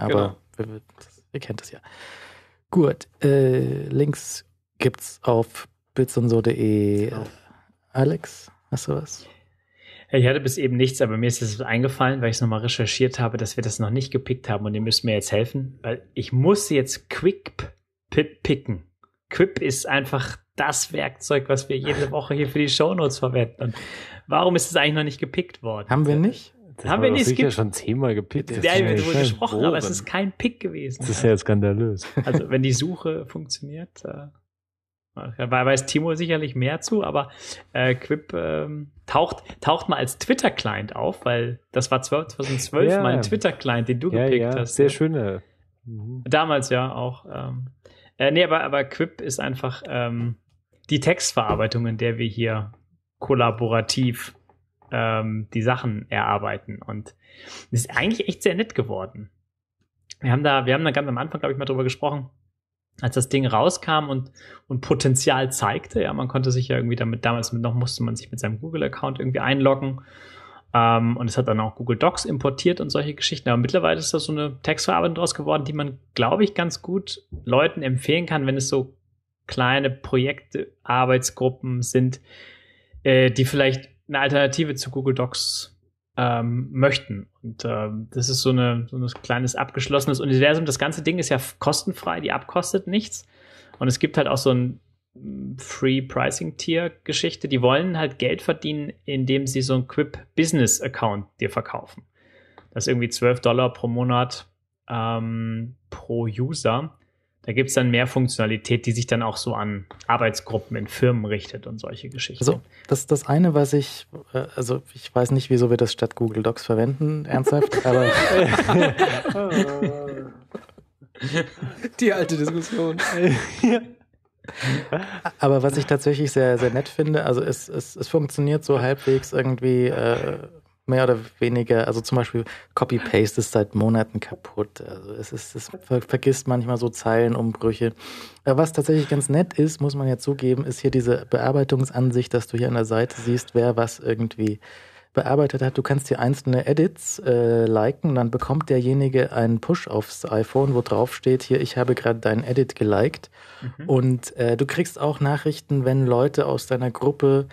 Aber genau. ihr kennt das ja. Gut, äh, Links gibt's auf bitsundso.de. Genau. Alex, hast du was? Ich hatte bis eben nichts, aber mir ist es eingefallen, weil ich es nochmal recherchiert habe, dass wir das noch nicht gepickt haben und ihr müsst mir jetzt helfen, weil ich muss jetzt Pip picken. Quip ist einfach das Werkzeug, was wir jede Woche hier für die Shownotes verwenden. Und warum ist es eigentlich noch nicht gepickt worden? Haben wir nicht? Das haben wir nicht. sicher schon zehnmal gepickt. Ja, wir darüber gesprochen, aber es ist kein Pick gewesen. Das ist ja skandalös. Also wenn die Suche funktioniert, äh, weiß Timo sicherlich mehr zu, aber äh, Quip ähm, taucht, taucht mal als Twitter-Client auf, weil das war 12, 2012 ja. mal ein Twitter-Client, den du ja, gepickt ja, hast. Sehr ja. Ne? schöne. Mhm. Damals ja auch. Ähm, äh, nee, aber, aber Quip ist einfach ähm, die Textverarbeitung, in der wir hier kollaborativ ähm, die Sachen erarbeiten. Und das ist eigentlich echt sehr nett geworden. Wir haben da, wir haben da ganz am Anfang, glaube ich, mal drüber gesprochen, als das Ding rauskam und, und Potenzial zeigte. Ja, man konnte sich ja irgendwie damit, damals noch musste man sich mit seinem Google-Account irgendwie einloggen. Ähm, und es hat dann auch Google Docs importiert und solche Geschichten. Aber mittlerweile ist das so eine Textverarbeitung draus geworden, die man, glaube ich, ganz gut Leuten empfehlen kann, wenn es so kleine Projekte, Arbeitsgruppen sind, äh, die vielleicht eine Alternative zu Google Docs ähm, möchten. Und ähm, das ist so, eine, so ein kleines abgeschlossenes Universum. Das ganze Ding ist ja kostenfrei, die abkostet nichts. Und es gibt halt auch so ein mm, Free Pricing Tier Geschichte. Die wollen halt Geld verdienen, indem sie so ein Quip Business Account dir verkaufen. Das ist irgendwie 12 Dollar pro Monat ähm, pro User da gibt es dann mehr Funktionalität, die sich dann auch so an Arbeitsgruppen in Firmen richtet und solche Geschichten. Also das, das eine, was ich, äh, also ich weiß nicht, wieso wir das statt Google Docs verwenden, ernsthaft, aber... die alte Diskussion. Aber was ich tatsächlich sehr, sehr nett finde, also es, es, es funktioniert so halbwegs irgendwie äh, mehr oder weniger, also zum Beispiel Copy-Paste ist seit Monaten kaputt. Also es ist, es vergisst manchmal so Zeilenumbrüche. Äh, was tatsächlich ganz nett ist, muss man ja zugeben, ist hier diese Bearbeitungsansicht, dass du hier an der Seite siehst, wer was irgendwie bearbeitet hat. Du kannst hier einzelne Edits äh, liken, dann bekommt derjenige einen Push aufs iPhone, wo drauf steht, hier, ich habe gerade deinen Edit geliked. Mhm. Und äh, du kriegst auch Nachrichten, wenn Leute aus deiner Gruppe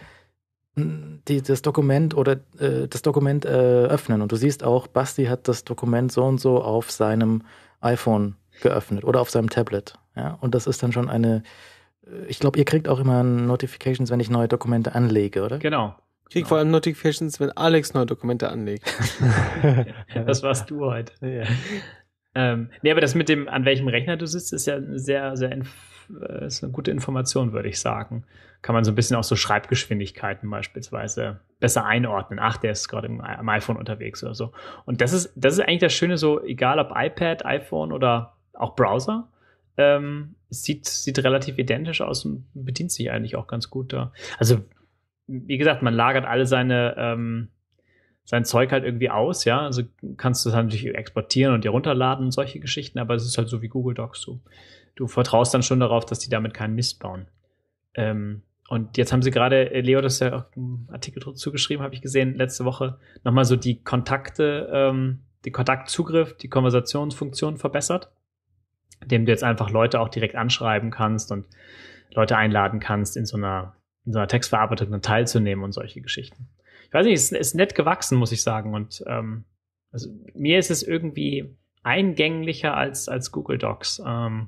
die, das Dokument oder äh, das Dokument äh, öffnen. Und du siehst auch, Basti hat das Dokument so und so auf seinem iPhone geöffnet oder auf seinem Tablet. Ja? Und das ist dann schon eine. Äh, ich glaube, ihr kriegt auch immer Notifications, wenn ich neue Dokumente anlege, oder? Genau. Ich krieg genau. vor allem Notifications, wenn Alex neue Dokumente anlegt. das warst du heute. Ja. Ähm, nee, aber das mit dem, an welchem Rechner du sitzt, ist ja eine sehr, sehr äh, ist eine gute Information, würde ich sagen. Kann man so ein bisschen auch so Schreibgeschwindigkeiten beispielsweise besser einordnen. Ach, der ist gerade am iPhone unterwegs oder so. Und das ist, das ist eigentlich das Schöne, so egal ob iPad, iPhone oder auch Browser. Ähm, sieht, sieht relativ identisch aus und bedient sich eigentlich auch ganz gut da. Also, wie gesagt, man lagert alle seine ähm, sein Zeug halt irgendwie aus, ja. Also kannst du es halt natürlich exportieren und dir runterladen solche Geschichten, aber es ist halt so wie Google Docs. Du, du vertraust dann schon darauf, dass die damit keinen Mist bauen. Ähm, und jetzt haben sie gerade, äh, Leo, das ist ja auch einen Artikel zugeschrieben, habe ich gesehen, letzte Woche, nochmal so die Kontakte, ähm, die Kontaktzugriff, die Konversationsfunktion verbessert, indem du jetzt einfach Leute auch direkt anschreiben kannst und Leute einladen kannst, in so einer, in so einer Textverarbeitung dann teilzunehmen und solche Geschichten ich weiß nicht, es ist, ist nett gewachsen, muss ich sagen. Und ähm, also mir ist es irgendwie eingänglicher als, als Google Docs. Ähm,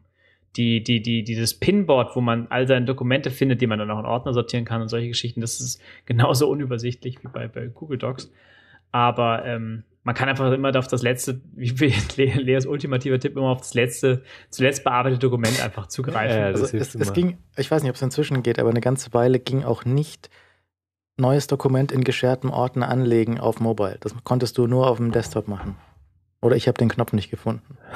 die, die, die, dieses Pinboard, wo man all seine Dokumente findet, die man dann auch in Ordner sortieren kann und solche Geschichten, das ist genauso unübersichtlich wie bei, bei Google Docs. Aber ähm, man kann einfach immer auf das letzte, wie Leas ultimativer Tipp, immer auf das letzte, zuletzt bearbeitete Dokument einfach zugreifen. Ja, also es, es, ging, ich weiß nicht, ob es inzwischen geht, aber eine ganze Weile ging auch nicht neues Dokument in gescherten Ordner anlegen auf Mobile. Das konntest du nur auf dem Desktop machen. Oder ich habe den Knopf nicht gefunden.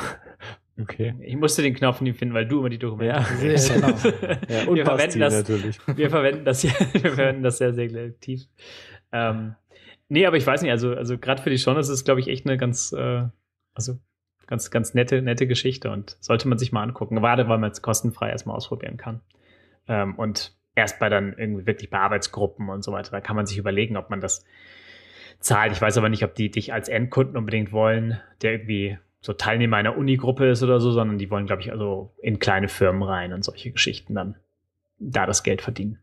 Okay. Ich musste den Knopf nie finden, weil du immer die Dokumente ja, genau. ja, genau. ja. Und wir verwenden das, natürlich. Wir verwenden das wir verwenden das sehr, sehr selektiv. Ähm, nee, aber ich weiß nicht, also, also gerade für die Schon ist es, glaube ich, echt eine ganz, äh, also ganz, ganz nette, nette Geschichte und sollte man sich mal angucken, gerade weil man es kostenfrei erstmal ausprobieren kann. Ähm, und erst bei dann irgendwie wirklich bei Arbeitsgruppen und so weiter. Da kann man sich überlegen, ob man das zahlt. Ich weiß aber nicht, ob die dich als Endkunden unbedingt wollen, der irgendwie so Teilnehmer einer Unigruppe ist oder so, sondern die wollen, glaube ich, also in kleine Firmen rein und solche Geschichten dann da das Geld verdienen.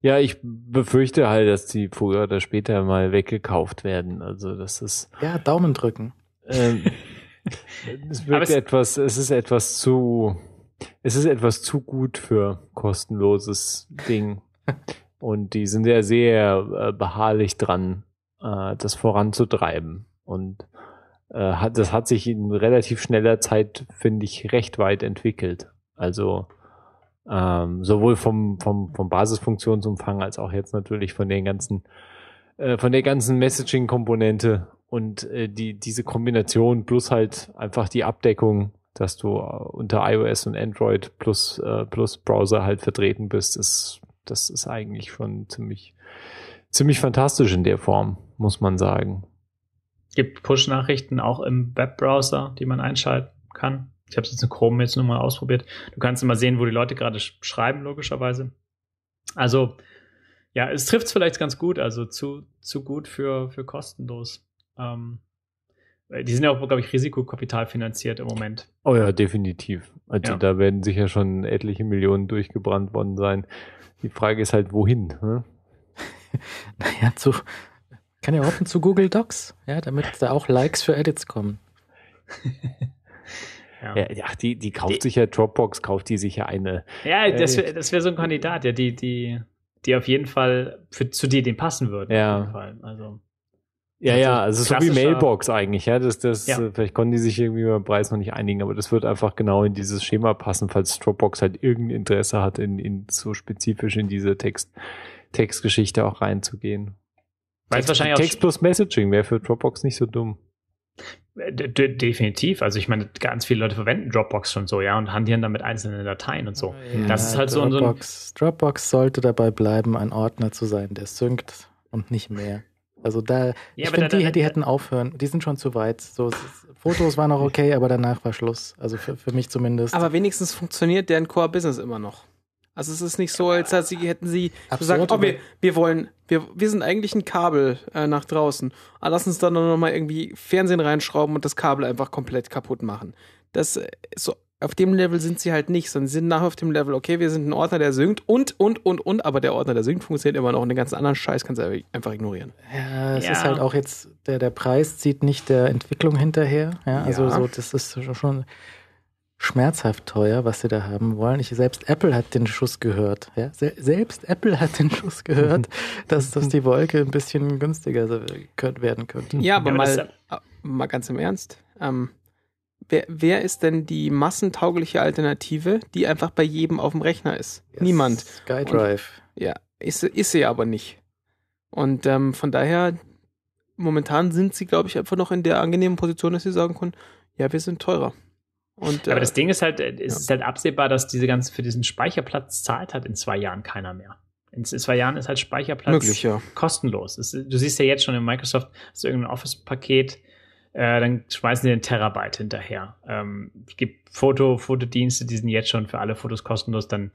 Ja, ich befürchte halt, dass die früher oder später mal weggekauft werden. Also das ist. Ja, Daumen drücken. Ähm, es wird etwas, es ist etwas zu es ist etwas zu gut für kostenloses Ding. Und die sind ja sehr äh, beharrlich dran, äh, das voranzutreiben. Und äh, hat, das hat sich in relativ schneller Zeit, finde ich, recht weit entwickelt. Also ähm, sowohl vom, vom, vom Basisfunktionsumfang als auch jetzt natürlich von den ganzen, äh, von der ganzen Messaging-Komponente und äh, die, diese Kombination plus halt einfach die Abdeckung dass du äh, unter iOS und Android plus, äh, plus Browser halt vertreten bist, ist, das ist eigentlich schon ziemlich, ziemlich fantastisch in der Form, muss man sagen. Gibt Push-Nachrichten auch im Webbrowser, die man einschalten kann? Ich habe es jetzt in Chrome jetzt nur mal ausprobiert. Du kannst immer sehen, wo die Leute gerade sch schreiben, logischerweise. Also, ja, es trifft es vielleicht ganz gut, also zu, zu gut für, für kostenlos. Ähm, die sind ja auch, glaube ich, risikokapitalfinanziert im Moment. Oh ja, definitiv. Also ja. da werden sicher schon etliche Millionen durchgebrannt worden sein. Die Frage ist halt, wohin? Ne? naja, zu, kann ja hoffen zu Google Docs, ja, damit da auch Likes für Edits kommen. Ja. ja, die, die kauft die, sich ja Dropbox, kauft die sich ja eine. Ja, äh, das wäre das wär so ein Kandidat, ja, die, die, die auf jeden Fall für, zu dir den passen würde. Ja. Also. Ja, also ja, also so wie Mailbox eigentlich, ja. Das, das, ja. Vielleicht konnten die sich irgendwie beim Preis noch nicht einigen, aber das wird einfach genau in dieses Schema passen, falls Dropbox halt irgendein Interesse hat, in, in so spezifisch in diese Text, Textgeschichte auch reinzugehen. Weil Text, wahrscheinlich Text plus Messaging wäre für Dropbox nicht so dumm. Äh, de definitiv. Also ich meine, ganz viele Leute verwenden Dropbox schon so, ja, und hantieren damit einzelne Dateien und so. Ah, ja, das ist halt Dropbox, so, ein Dropbox sollte dabei bleiben, ein Ordner zu sein, der synkt und nicht mehr. Also da, ja, ich finde, die, die halt hätten aufhören. Die sind schon zu weit. So, Fotos waren noch okay, aber danach war Schluss. Also für, für mich zumindest. Aber wenigstens funktioniert deren Core-Business immer noch. Also es ist nicht so, als sie, hätten sie gesagt, oh, wir, wir wollen, wir, wir sind eigentlich ein Kabel äh, nach draußen. Aber ah, lass uns dann noch mal irgendwie Fernsehen reinschrauben und das Kabel einfach komplett kaputt machen. Das ist äh, so auf dem Level sind sie halt nicht, sondern sie sind nachher auf dem Level, okay, wir sind ein Ordner, der singt und, und, und, und, aber der Ordner, der singt, funktioniert immer noch und den ganzen anderen Scheiß kannst du einfach ignorieren. Ja, es ja. ist halt auch jetzt, der, der Preis zieht nicht der Entwicklung hinterher. Ja, also ja. so, das ist schon schmerzhaft teuer, was sie da haben wollen. Ich, selbst Apple hat den Schuss gehört. Ja? Se selbst Apple hat den Schuss gehört, dass, dass die Wolke ein bisschen günstiger werden könnte. Ja, aber, ja, aber mal, äh, mal ganz im Ernst. Ähm, wer, wer ist denn die massentaugliche Alternative, die einfach bei jedem auf dem Rechner ist? Yes. Niemand. Skydrive. Und, ja, ist, ist sie aber nicht. Und ähm, von daher, momentan sind sie, glaube ich, einfach noch in der angenehmen Position, dass sie sagen können, ja, wir sind teurer. Und, aber äh, das Ding ist halt, äh, es ja. ist halt absehbar, dass diese ganze für diesen Speicherplatz zahlt hat in zwei Jahren keiner mehr. In zwei Jahren ist halt Speicherplatz Möglich, ja. kostenlos. Es, du siehst ja jetzt schon in Microsoft, ist irgendein Office-Paket äh, dann schmeißen die einen Terabyte hinterher. Ähm, es gibt Foto, Fotodienste, die sind jetzt schon für alle Fotos kostenlos, dann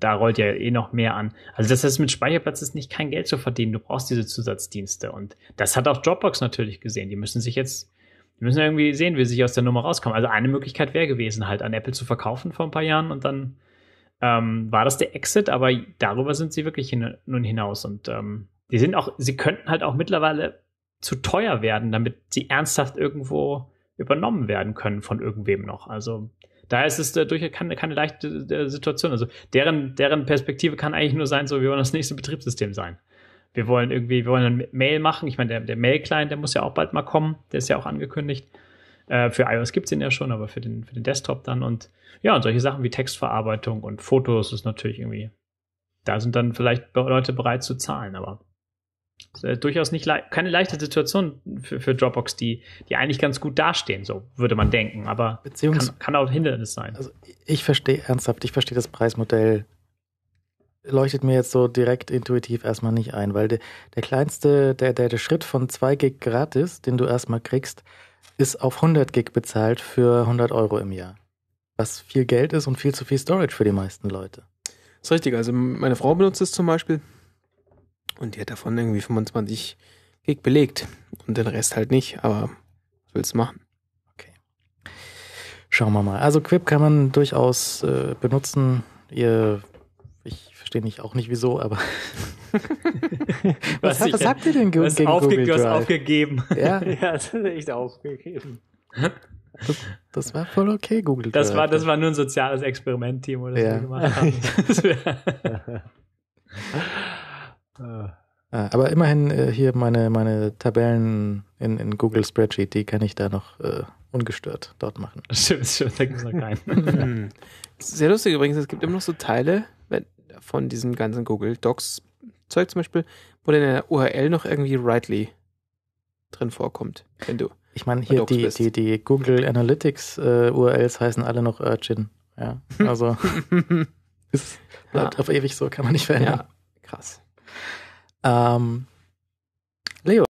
da rollt ja eh noch mehr an. Also das heißt, mit Speicherplatz ist nicht kein Geld zu verdienen. Du brauchst diese Zusatzdienste. Und das hat auch Dropbox natürlich gesehen. Die müssen sich jetzt, die müssen irgendwie sehen, wie sie sich aus der Nummer rauskommen. Also eine Möglichkeit wäre gewesen, halt an Apple zu verkaufen vor ein paar Jahren und dann ähm, war das der Exit, aber darüber sind sie wirklich hin, nun hinaus. Und ähm, die sind auch, sie könnten halt auch mittlerweile zu teuer werden, damit sie ernsthaft irgendwo übernommen werden können von irgendwem noch. Also daher ist es äh, durchaus keine, keine leichte äh, Situation. Also deren, deren Perspektive kann eigentlich nur sein, so wir wollen das nächste Betriebssystem sein. Wir wollen irgendwie, wir wollen ein Mail machen. Ich meine, der, der Mail-Client, der muss ja auch bald mal kommen. Der ist ja auch angekündigt. Äh, für iOS gibt es ihn ja schon, aber für den, für den Desktop dann. Und ja, und solche Sachen wie Textverarbeitung und Fotos ist natürlich irgendwie, da sind dann vielleicht Leute bereit zu zahlen, aber äh, durchaus nicht le keine leichte Situation für, für Dropbox, die, die eigentlich ganz gut dastehen, so würde man denken, aber Beziehungs kann, kann auch ein Hindernis sein. Also ich verstehe ernsthaft, ich verstehe das Preismodell leuchtet mir jetzt so direkt intuitiv erstmal nicht ein, weil de, der kleinste, der, der, der Schritt von 2 Gig gratis, den du erstmal kriegst, ist auf 100 Gig bezahlt für 100 Euro im Jahr. Was viel Geld ist und viel zu viel Storage für die meisten Leute. Das ist richtig. Also meine Frau benutzt es zum Beispiel und die hat davon irgendwie 25 Gig belegt und den Rest halt nicht, aber was willst du machen? Okay. Schauen wir mal. Also Quip kann man durchaus äh, benutzen. Ihr, ich verstehe nicht auch nicht wieso, aber was, was, was habt ihr denn ge was gegen aufge Google Drive? aufgegeben. Ja, ja das ist echt aufgegeben. Das, das, war voll okay, Google Drive. Das war, das war nur ein soziales Experiment, Timo, das ja. wir gemacht haben. Ah. Aber immerhin äh, hier meine, meine Tabellen in, in Google Spreadsheet, die kann ich da noch äh, ungestört dort machen. Stimmt, stimmt, da gibt es noch keinen. Hm. Sehr lustig übrigens, es gibt immer noch so Teile von diesem ganzen Google Docs Zeug zum Beispiel, wo dann in der URL noch irgendwie rightly drin vorkommt, wenn du. Ich meine, hier die, die, die, Google Analytics äh, URLs heißen alle noch Urchin. Ja, also es bleibt ah. auf ewig so, kann man nicht verändern. Ja, krass. Ähm, Leo,